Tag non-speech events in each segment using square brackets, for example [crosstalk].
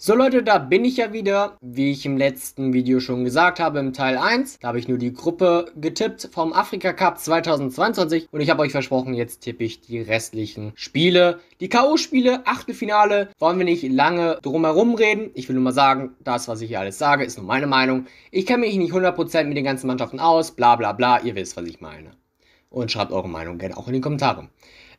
So Leute, da bin ich ja wieder, wie ich im letzten Video schon gesagt habe, im Teil 1. Da habe ich nur die Gruppe getippt vom Afrika Cup 2022 und ich habe euch versprochen, jetzt tippe ich die restlichen Spiele. Die K.O.-Spiele, Achtelfinale, wollen wir nicht lange drumherum reden. Ich will nur mal sagen, das, was ich hier alles sage, ist nur meine Meinung. Ich kenne mich nicht 100% mit den ganzen Mannschaften aus, bla bla bla, ihr wisst, was ich meine. Und schreibt eure Meinung gerne auch in die Kommentare.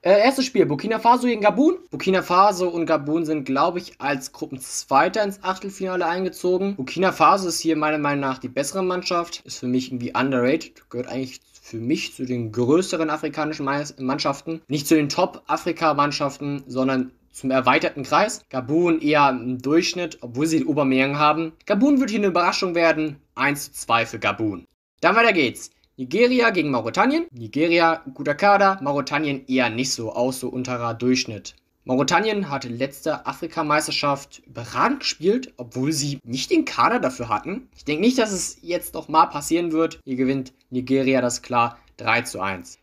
Äh, erstes Spiel, Burkina Faso gegen Gabun. Burkina Faso und Gabun sind, glaube ich, als Gruppenzweiter ins Achtelfinale eingezogen. Burkina Faso ist hier meiner Meinung nach die bessere Mannschaft. Ist für mich irgendwie underrated. Gehört eigentlich für mich zu den größeren afrikanischen Mannschaften. Nicht zu den Top-Afrika-Mannschaften, sondern zum erweiterten Kreis. Gabun eher im Durchschnitt, obwohl sie den Obermeier haben. Gabun wird hier eine Überraschung werden. 1 zu 2 für Gabun. Dann weiter geht's. Nigeria gegen Mauretanien. Nigeria guter Kader, Mauretanien eher nicht so, auch so unterer Durchschnitt. Mauretanien hatte letzte Afrikameisterschaft überragend gespielt, obwohl sie nicht den Kader dafür hatten. Ich denke nicht, dass es jetzt nochmal passieren wird. Hier gewinnt Nigeria das klar 3 zu 1.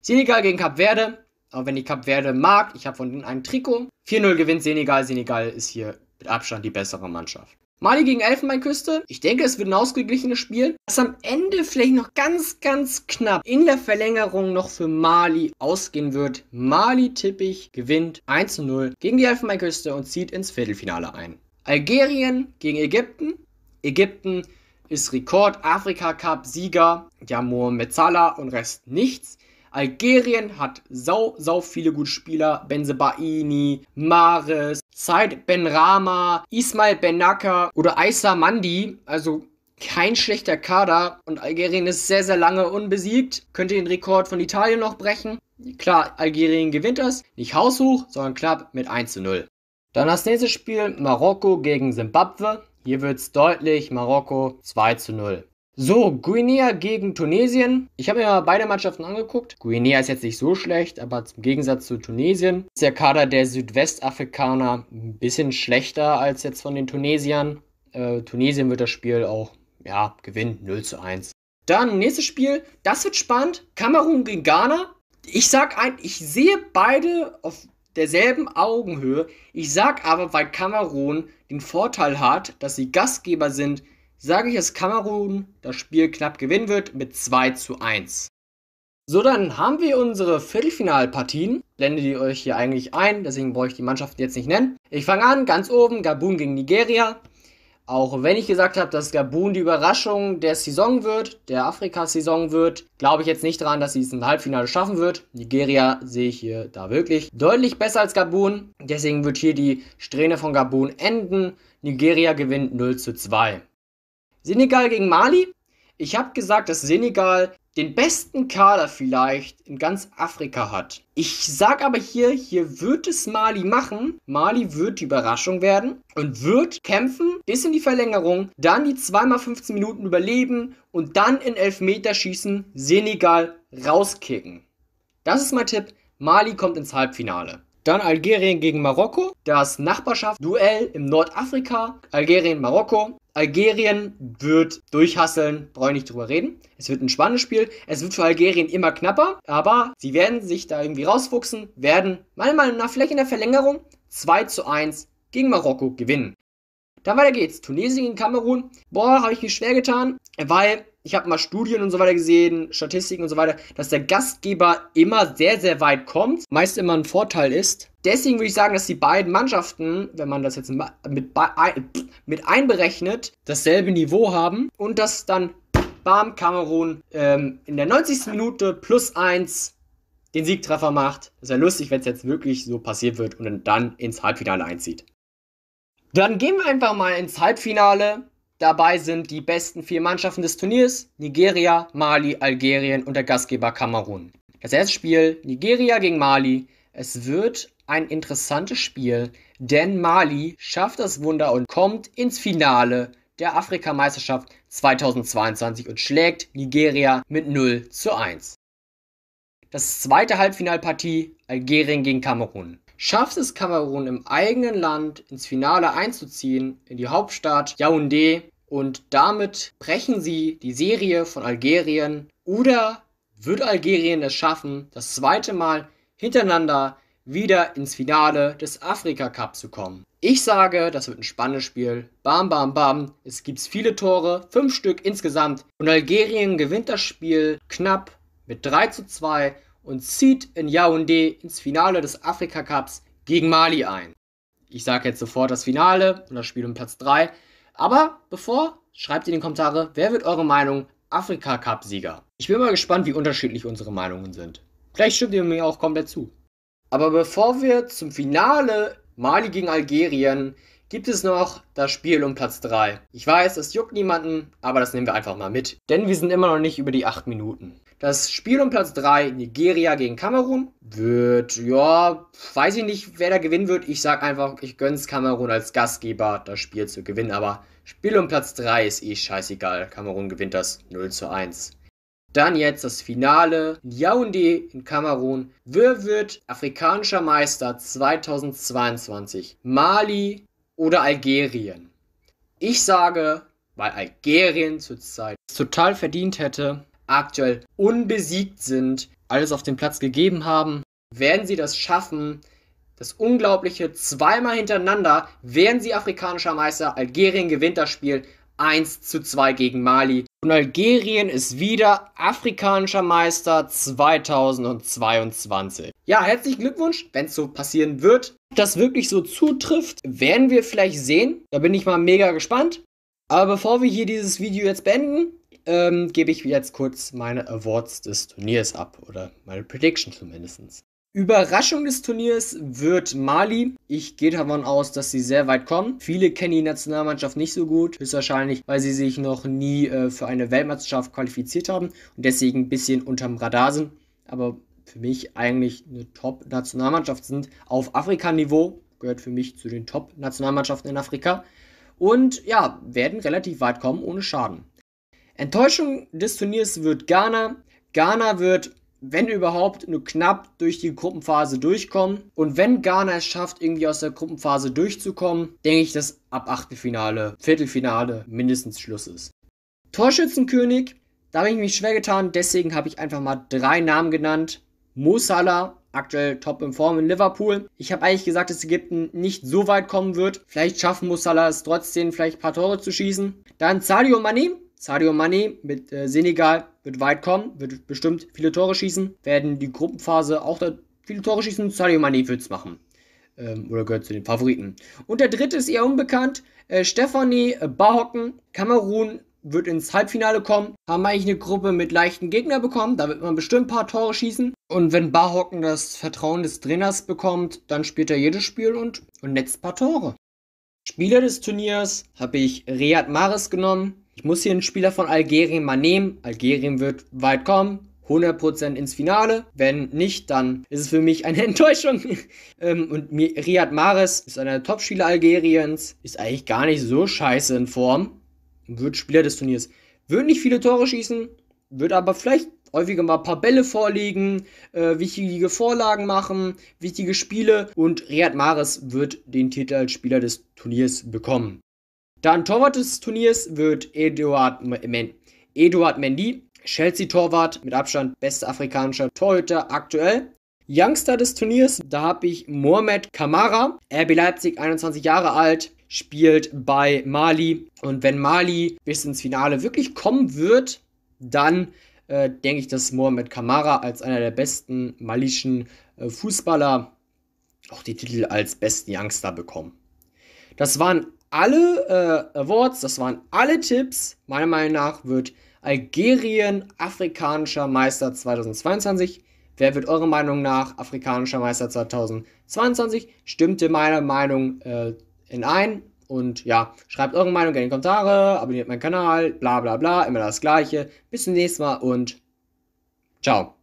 Senegal gegen Cap Verde. Aber wenn ich Cap Verde mag, ich habe von denen ein Trikot. 4-0 gewinnt Senegal. Senegal ist hier mit Abstand die bessere Mannschaft. Mali gegen Elfenbeinküste. Ich denke, es wird ein ausgeglichenes Spiel, das am Ende vielleicht noch ganz, ganz knapp in der Verlängerung noch für Mali ausgehen wird. Mali tippe ich, gewinnt 1 zu 0 gegen die Elfenbeinküste und zieht ins Viertelfinale ein. Algerien gegen Ägypten. Ägypten ist Rekord Afrika Cup Sieger. Ja, Mohamed Salah und Rest nichts. Algerien hat sau, sau viele gute Spieler. Baini, Mares, Said Benrama, Ismail Benaka oder Aissa Mandi. Also kein schlechter Kader und Algerien ist sehr, sehr lange unbesiegt. Könnte den Rekord von Italien noch brechen. Klar, Algerien gewinnt das. Nicht haushoch, sondern knapp mit 1 zu 0. Dann das nächste Spiel Marokko gegen Simbabwe. Hier wird es deutlich, Marokko 2 zu 0. So, Guinea gegen Tunesien. Ich habe mir mal beide Mannschaften angeguckt. Guinea ist jetzt nicht so schlecht, aber im Gegensatz zu Tunesien ist der Kader der Südwestafrikaner ein bisschen schlechter als jetzt von den Tunesiern. Äh, Tunesien wird das Spiel auch, ja, gewinnen 0 zu 1. Dann nächstes Spiel, das wird spannend. Kamerun gegen Ghana. Ich sag ein, ich sehe beide auf derselben Augenhöhe. Ich sag aber, weil Kamerun den Vorteil hat, dass sie Gastgeber sind, sage ich, dass Kamerun das Spiel knapp gewinnen wird mit 2 zu 1. So, dann haben wir unsere Viertelfinalpartien. Blende die euch hier eigentlich ein, deswegen brauche ich die Mannschaften jetzt nicht nennen. Ich fange an, ganz oben, Gabun gegen Nigeria. Auch wenn ich gesagt habe, dass Gabun die Überraschung der Saison wird, der Afrika-Saison wird, glaube ich jetzt nicht daran, dass sie es im Halbfinale schaffen wird. Nigeria sehe ich hier da wirklich deutlich besser als Gabun. Deswegen wird hier die Strähne von Gabun enden. Nigeria gewinnt 0 zu 2. Senegal gegen Mali. Ich habe gesagt, dass Senegal den besten Kader vielleicht in ganz Afrika hat. Ich sage aber hier, hier wird es Mali machen. Mali wird die Überraschung werden und wird kämpfen bis in die Verlängerung, dann die 2x15 Minuten überleben und dann in Elfmeterschießen Senegal rauskicken. Das ist mein Tipp. Mali kommt ins Halbfinale. Dann Algerien gegen Marokko, das Nachbarschaftsduell im Nordafrika. Algerien, Marokko. Algerien wird durchhasseln, brauche ich nicht drüber reden. Es wird ein spannendes Spiel. Es wird für Algerien immer knapper, aber sie werden sich da irgendwie rausfuchsen, werden meiner Meinung nach vielleicht in der Verlängerung 2 zu 1 gegen Marokko gewinnen. Dann weiter geht's. Tunesien gegen Kamerun. Boah, habe ich mich schwer getan, weil ich habe mal Studien und so weiter gesehen, Statistiken und so weiter, dass der Gastgeber immer sehr, sehr weit kommt, meist immer ein Vorteil ist. Deswegen würde ich sagen, dass die beiden Mannschaften, wenn man das jetzt mit, mit einberechnet, dasselbe Niveau haben und dass dann, bam, Kamerun ähm, in der 90. Minute plus 1 den Siegtreffer macht. Das wäre lustig, wenn es jetzt wirklich so passiert wird und dann ins Halbfinale einzieht. Dann gehen wir einfach mal ins Halbfinale. Dabei sind die besten vier Mannschaften des Turniers Nigeria, Mali, Algerien und der Gastgeber Kamerun. Das erste Spiel Nigeria gegen Mali. Es wird ein interessantes Spiel, denn Mali schafft das Wunder und kommt ins Finale der Afrikameisterschaft 2022 und schlägt Nigeria mit 0 zu 1. Das zweite Halbfinalpartie Algerien gegen Kamerun. Schafft es Kamerun im eigenen Land ins Finale einzuziehen, in die Hauptstadt Yaoundé, und damit brechen sie die Serie von Algerien. Oder wird Algerien es schaffen, das zweite Mal hintereinander wieder ins Finale des Afrika Cup zu kommen? Ich sage, das wird ein spannendes Spiel. Bam, bam, bam. Es gibt viele Tore, fünf Stück insgesamt. Und Algerien gewinnt das Spiel knapp mit 3 zu 2 und zieht in Yaoundé ins Finale des Afrika Cups gegen Mali ein. Ich sage jetzt sofort das Finale und das Spiel um Platz 3. Aber bevor, schreibt in die Kommentare, wer wird eure Meinung Afrika Cup Sieger? Ich bin mal gespannt, wie unterschiedlich unsere Meinungen sind. Vielleicht stimmt ihr mir auch komplett zu. Aber bevor wir zum Finale Mali gegen Algerien, gibt es noch das Spiel um Platz 3. Ich weiß, es juckt niemanden, aber das nehmen wir einfach mal mit, denn wir sind immer noch nicht über die 8 Minuten. Das Spiel um Platz 3, Nigeria gegen Kamerun, wird, ja, weiß ich nicht, wer da gewinnen wird. Ich sag einfach, ich gönn's Kamerun als Gastgeber, das Spiel zu gewinnen. Aber Spiel um Platz 3 ist eh scheißegal. Kamerun gewinnt das 0 zu 1. Dann jetzt das Finale in Yaoundé in Kamerun. Wer wird afrikanischer Meister 2022? Mali oder Algerien? Ich sage, weil Algerien zurzeit total verdient hätte, aktuell unbesiegt sind, alles auf den Platz gegeben haben. Werden sie das schaffen? Das Unglaubliche zweimal hintereinander werden sie afrikanischer Meister. Algerien gewinnt das Spiel 1 zu 2 gegen Mali. Und Algerien ist wieder afrikanischer Meister 2022. Ja, herzlichen Glückwunsch, wenn es so passieren wird. Ob das wirklich so zutrifft, werden wir vielleicht sehen. Da bin ich mal mega gespannt. Aber bevor wir hier dieses Video jetzt beenden, ähm, gebe ich jetzt kurz meine Awards des Turniers ab oder meine Prediction zumindest. Überraschung des Turniers wird Mali. Ich gehe davon aus, dass sie sehr weit kommen. Viele kennen die Nationalmannschaft nicht so gut, höchstwahrscheinlich, weil sie sich noch nie äh, für eine Weltmeisterschaft qualifiziert haben und deswegen ein bisschen unterm Radar sind. Aber für mich eigentlich eine Top-Nationalmannschaft sind. Auf Afrika-Niveau gehört für mich zu den Top-Nationalmannschaften in Afrika. Und ja, werden relativ weit kommen ohne Schaden. Enttäuschung des Turniers wird Ghana. Ghana wird, wenn überhaupt, nur knapp durch die Gruppenphase durchkommen. Und wenn Ghana es schafft, irgendwie aus der Gruppenphase durchzukommen, denke ich, dass ab Achtelfinale, Viertelfinale mindestens Schluss ist. Torschützenkönig, da habe ich mich schwer getan, deswegen habe ich einfach mal drei Namen genannt. Mo Salah, aktuell top in Form in Liverpool. Ich habe eigentlich gesagt, dass Ägypten nicht so weit kommen wird. Vielleicht schaffen Mo Salah es trotzdem, vielleicht ein paar Tore zu schießen. Dann Sadio Mane, Sadio Mane mit äh, Senegal wird weit kommen, wird bestimmt viele Tore schießen, werden die Gruppenphase auch viele Tore schießen. Sadio Mane wird es machen. Ähm, oder gehört zu den Favoriten. Und der dritte ist eher unbekannt. Äh, Stefanie äh, Bahocken, Kamerun wird ins Halbfinale kommen. Haben eigentlich eine Gruppe mit leichten Gegner bekommen. Da wird man bestimmt ein paar Tore schießen. Und wenn Barhocken das Vertrauen des Trainers bekommt, dann spielt er jedes Spiel und, und netzt ein paar Tore. Spieler des Turniers habe ich Riyad Maris genommen ich muss hier einen Spieler von Algerien mal nehmen. Algerien wird weit kommen. 100% ins Finale. Wenn nicht, dann ist es für mich eine [laughs] Enttäuschung. Ähm, und Riyad Mahrez ist einer der Top-Spieler Algeriens. Ist eigentlich gar nicht so scheiße in Form. Wird Spieler des Turniers. Wird nicht viele Tore schießen. Wird aber vielleicht häufiger mal ein paar Bälle vorlegen, äh, wichtige Vorlagen machen, wichtige Spiele und Riyad Mahrez wird den Titel als Spieler des Turniers bekommen. Dann Torwart des Turniers wird Eduard, Men Eduard Mendy, Chelsea-Torwart mit Abstand bester afrikanischer Torhüter aktuell. Youngster des Turniers, da habe ich Mohamed Kamara, RB Leipzig, 21 Jahre alt, spielt bei Mali. Und wenn Mali bis ins Finale wirklich kommen wird, dann äh, denke ich, dass Mohamed Kamara als einer der besten malischen äh, Fußballer auch die Titel als besten Youngster bekommen. Das waren alle äh, Awards, das waren alle Tipps. Meiner Meinung nach wird Algerien afrikanischer Meister 2022. Wer wird eurer Meinung nach afrikanischer Meister 2022? Stimmt ihr meiner Meinung äh, in ein? Und ja, schreibt eure Meinung in die Kommentare, abonniert meinen Kanal, bla bla bla, immer das Gleiche. Bis zum nächsten Mal und ciao.